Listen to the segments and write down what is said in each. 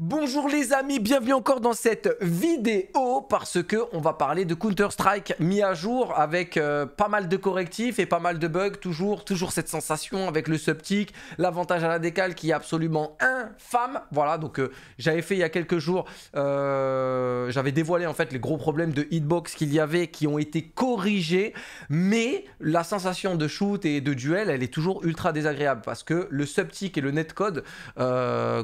Bonjour les amis, bienvenue encore dans cette vidéo parce que on va parler de Counter-Strike mis à jour avec euh, pas mal de correctifs et pas mal de bugs, toujours, toujours cette sensation avec le subtic, l'avantage à la décale qui est absolument infâme. Voilà, donc euh, j'avais fait il y a quelques jours, euh, j'avais dévoilé en fait les gros problèmes de hitbox qu'il y avait qui ont été corrigés, mais la sensation de shoot et de duel, elle est toujours ultra désagréable parce que le subtick et le netcode,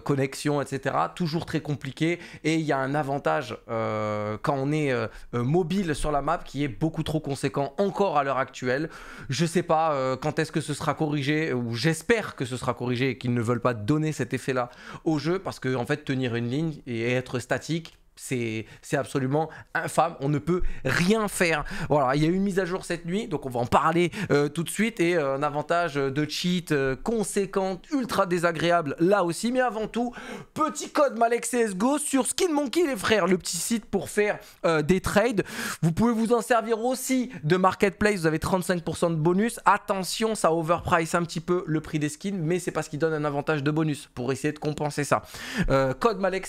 connexion, etc toujours très compliqué. Et il y a un avantage euh, quand on est euh, euh, mobile sur la map qui est beaucoup trop conséquent encore à l'heure actuelle. Je sais pas quand est-ce que ce sera corrigé, ou j'espère que ce sera corrigé et qu'ils ne veulent pas donner cet effet-là au jeu, parce que en fait, tenir une ligne et être statique, c'est absolument infâme, on ne peut rien faire. Voilà, il y a eu une mise à jour cette nuit, donc on va en parler euh, tout de suite, et euh, un avantage de cheat conséquente euh, conséquent, ultra désagréable là aussi, mais avant tout, petit code Malek sur Skin les frères, le petit site pour faire des trades. Vous pouvez vous en servir aussi de marketplace, vous avez 35% de bonus. Attention, ça overprice un petit peu le prix des skins, mais c'est parce qu'il donne un avantage de bonus pour essayer de compenser ça. code Malek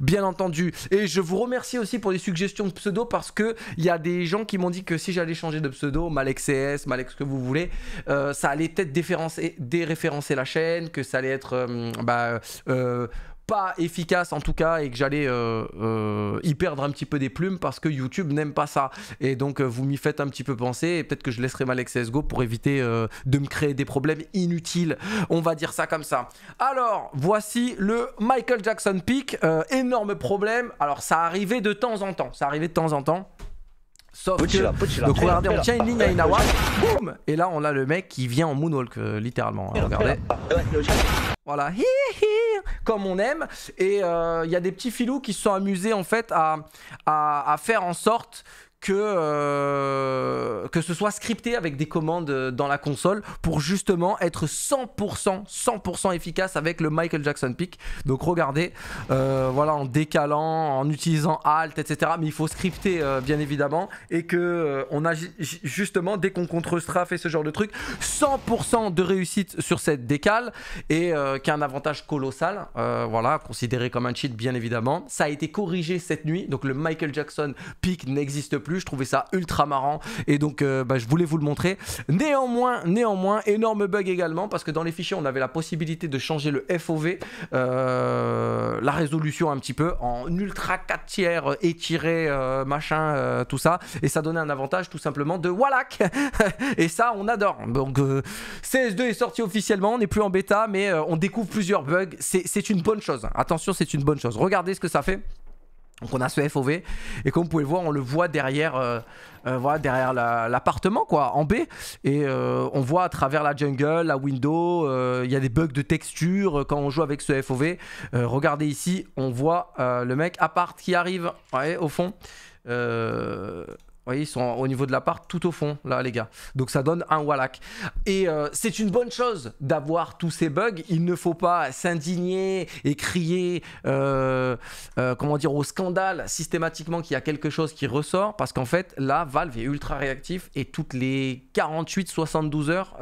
bien entendu. Et et je vous remercie aussi pour les suggestions de pseudo parce que il y a des gens qui m'ont dit que si j'allais changer de pseudo, Malex CS, Malex que vous voulez, euh, ça allait peut-être déréférencer, la chaîne, que ça allait être euh, bah, euh pas efficace en tout cas et que j'allais euh, euh, y perdre un petit peu des plumes parce que YouTube n'aime pas ça. Et donc euh, vous m'y faites un petit peu penser et peut-être que je laisserai mal avec CSGO pour éviter de me créer des problèmes inutiles. On va dire ça comme ça. Alors voici le Michael Jackson Peak. énorme problème. Alors ça arrivait de temps en temps. Ça arrivait de temps en temps. Sauf que, donc regardez, on tient une ligne à Inawa, boum Et là, on a le mec qui vient en moonwalk, littéralement. Hein, regardez. Voilà, comme on aime. Et euh, il y a des petits filous qui se sont amusés en fait à, à faire en sorte que, euh, que ce soit scripté avec des commandes euh, dans la console pour justement être 100%, 100% efficace avec le Michael Jackson Peak. Donc regardez, euh, voilà, en décalant, en utilisant Alt, etc. Mais il faut scripter bien évidemment et que on a justement dès qu'on contre strafe et ce genre de truc, 100% de réussite sur cette décale et qui a un avantage colossal. voilà, considéré comme un cheat bien évidemment. Ça a été corrigé cette nuit, donc le Michael Jackson Peak n'existe plus je trouvais ça ultra marrant et donc euh, bah, je voulais vous le montrer. Néanmoins, néanmoins, énorme bug également parce que dans les fichiers on avait la possibilité de changer le FOV, euh, la résolution un petit peu en ultra 4 tiers étiré, euh, machin, tout ça et ça donnait un avantage tout simplement de Wallach et ça on adore. Donc CS2 est sorti officiellement, on n'est plus en bêta mais on découvre plusieurs bugs, c'est une bonne chose. Attention, c'est une bonne chose. Regardez ce que ça fait. Donc on a ce FOV et comme vous pouvez le voir, on le voit derrière, euh, euh, voilà, derrière l'appartement quoi, en B. Et euh, on voit à travers la jungle, la window, il y a des bugs de texture quand on joue avec ce FOV. regardez ici, on voit le mec à part qui arrive ouais, au fond ils sont au niveau de la part tout au fond, là, les gars. Donc ça donne un wallack Et euh, c'est une bonne chose d'avoir tous ces bugs. Il ne faut pas s'indigner et crier, euh, euh, comment dire, au scandale systématiquement qu'il y a quelque chose qui ressort. Parce qu'en fait, là, Valve est ultra réactif et toutes les 48-72 heures,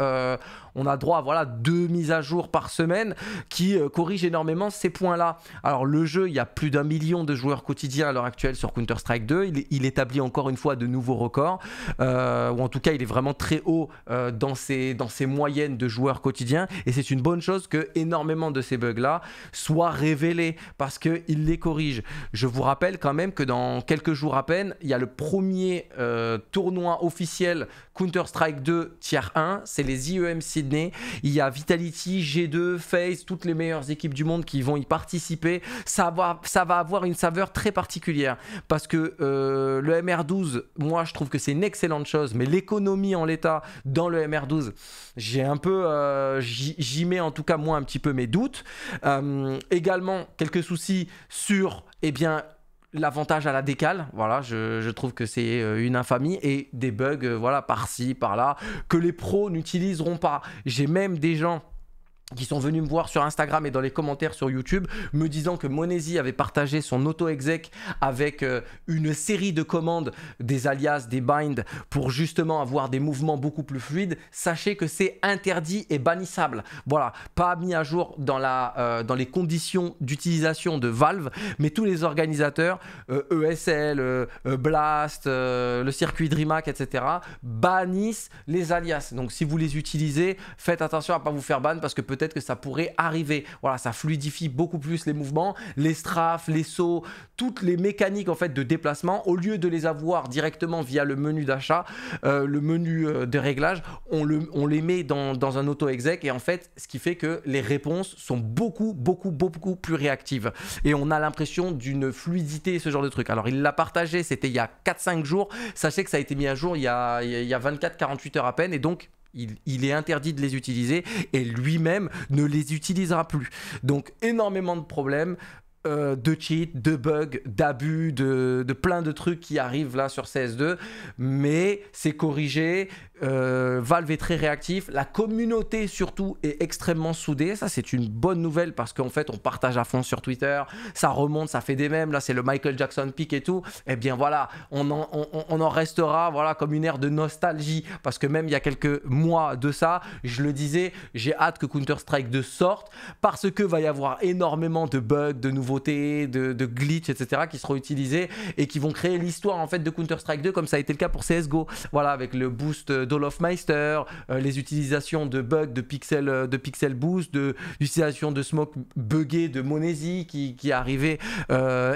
on a droit à voilà, deux mises à jour par semaine qui corrigent énormément ces points-là. Alors le jeu, il y a plus d'un million de joueurs quotidiens à l'heure actuelle sur Counter-Strike 2. il établit encore une fois de nouveau record, euh, ou en tout cas il est vraiment très haut euh, dans, ses, moyennes de joueurs quotidiens, et c'est une bonne chose que énormément de ces bugs-là soient révélés, parce qu'il les corrige. Je vous rappelle quand même que dans quelques jours à peine, il y a le premier euh, tournoi officiel Counter-Strike 2 tiers 1, c'est les IEM Sydney, il y a Vitality, G2, FaZe, toutes les meilleures équipes du monde qui vont y participer, ça va, ça va avoir une saveur très particulière, parce que le MR12 moi je trouve que c'est une excellente chose, mais l'économie en l'état dans le MR12, j'ai un peu, euh, j'y mets en tout cas moi un petit peu mes doutes. Euh, également quelques soucis sur, eh bien, l'avantage à la décale, voilà, je, trouve que c'est euh, une infamie et des bugs, voilà, par-ci, par-là, que les pros n'utiliseront pas. J'ai même des gens qui sont venus me voir sur Instagram et dans les commentaires sur YouTube me disant que Monesi avait partagé son auto-exec avec euh, une série de commandes, des alias, des binds, pour justement avoir des mouvements beaucoup plus fluides, sachez que c'est interdit et bannissable. Voilà, pas mis à jour dans, la, euh, dans les conditions d'utilisation de Valve, mais tous les organisateurs, ESL, euh, e Blast, le circuit DreamHack, etc., bannissent les alias. Donc si vous les utilisez, faites attention à ne pas vous faire ban parce que peut-être peut-être que ça pourrait arriver. Voilà, ça fluidifie beaucoup plus les mouvements, les strafes, les sauts, toutes les mécaniques en fait de déplacement. Au lieu de les avoir directement via le menu d'achat, euh, le menu euh, de réglage, on, le, les met dans, un auto-exec et en fait, ce qui fait que les réponses sont beaucoup, beaucoup, beaucoup plus réactives. Et on a l'impression d'une fluidité, ce genre de truc. Alors, il l'a partagé, c'était il y a 4-5 jours. Sachez que ça a été mis à jour il y il y a 24-48 heures à peine et donc il, est interdit de les utiliser et lui-même ne les utilisera plus. Donc énormément de problèmes euh, de cheats, de bugs, d'abus, de, plein de trucs qui arrivent là sur CS2. Mais c'est corrigé. Euh, Valve est très réactif. La communauté surtout est extrêmement soudée. Ça, c'est une bonne nouvelle parce qu'en fait, on partage à fond sur Twitter. Ça remonte, ça fait des mêmes. Là, c'est le Michael Jackson pic et tout. Eh bien voilà, on en, restera voilà, comme une ère de nostalgie. Parce que même il y a quelques mois de ça, je le disais, j'ai hâte que Counter-Strike 2 sorte parce que va y avoir énormément de bugs, de nouveaux de, glitch, etc. qui seront utilisés et qui vont créer l'histoire en fait de Counter-Strike 2 comme ça a été le cas pour CSGO. Voilà, avec le boost euh, d'Olofmeister, euh, les utilisations de bugs, de pixel, euh, de pixel boost, de l'utilisation de smoke buggé de Monesi qui, qui est arrivé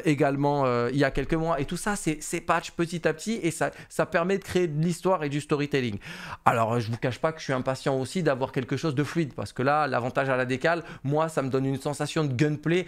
également il y a quelques mois. Et tout ça, c'est patch petit à petit et ça, ça permet de créer de l'histoire et du storytelling. Alors, je vous cache pas que je suis impatient aussi d'avoir quelque chose de fluide parce que là, l'avantage à la décale, moi, ça me donne une sensation de gunplay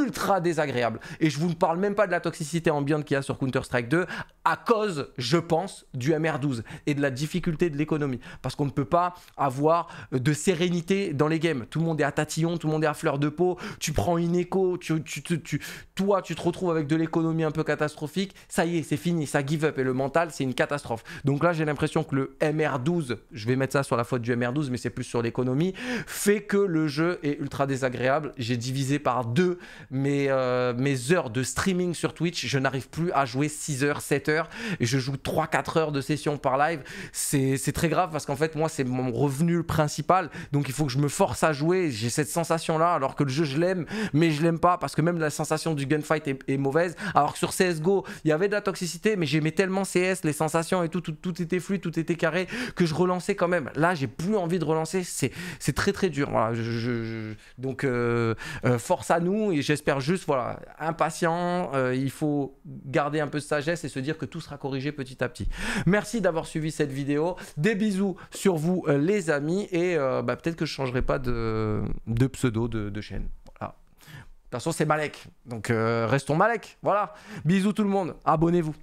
ultra désagréable. Et je vous ne parle même pas de la toxicité ambiante qu'il y a sur Counter-Strike 2 à cause, je pense, du MR12 et de la difficulté de l'économie. Parce qu'on ne peut pas avoir de sérénité dans les games. Tout le monde est à tatillon, tout le monde est à fleur de peau. Tu prends une écho, tu, tu, tu, toi, tu te retrouves avec de l'économie un peu catastrophique. Ça y est, c'est fini, ça give up. Et le mental, c'est une catastrophe. Donc là, j'ai l'impression que le MR12, je vais mettre ça sur la faute du MR12, mais c'est plus sur l'économie, fait que le jeu est ultra désagréable. J'ai divisé par deux mes euh, mes, heures de streaming sur Twitch, je n'arrive plus à jouer 6 heures, 7 heures. Et je joue 3-4 heures de session par live. C'est très grave parce qu'en fait, moi, c'est mon revenu principal. Donc il faut que je me force à jouer. J'ai cette sensation-là, alors que le jeu, je l'aime, mais je l'aime pas parce que même la sensation du gunfight est, mauvaise. Alors que sur CSGO, il y avait de la toxicité, mais j'aimais tellement CS, les sensations et tout, tout, était fluide, tout était carré, que je relançais quand même. Là, j'ai plus envie de relancer. C'est très, très dur. Voilà. Je, donc, euh, euh, force à nous et j'espère juste, voilà, impatient, euh, il faut garder un peu de sagesse et se dire que tout sera corrigé petit à petit. Merci d'avoir suivi cette vidéo. Des bisous sur vous, euh, les amis, et euh, bah, peut-être que je ne changerai pas de, pseudo de, chaîne. De toute façon, c'est Malek. Donc, restons Malek. Voilà. Bisous tout le monde. Abonnez-vous.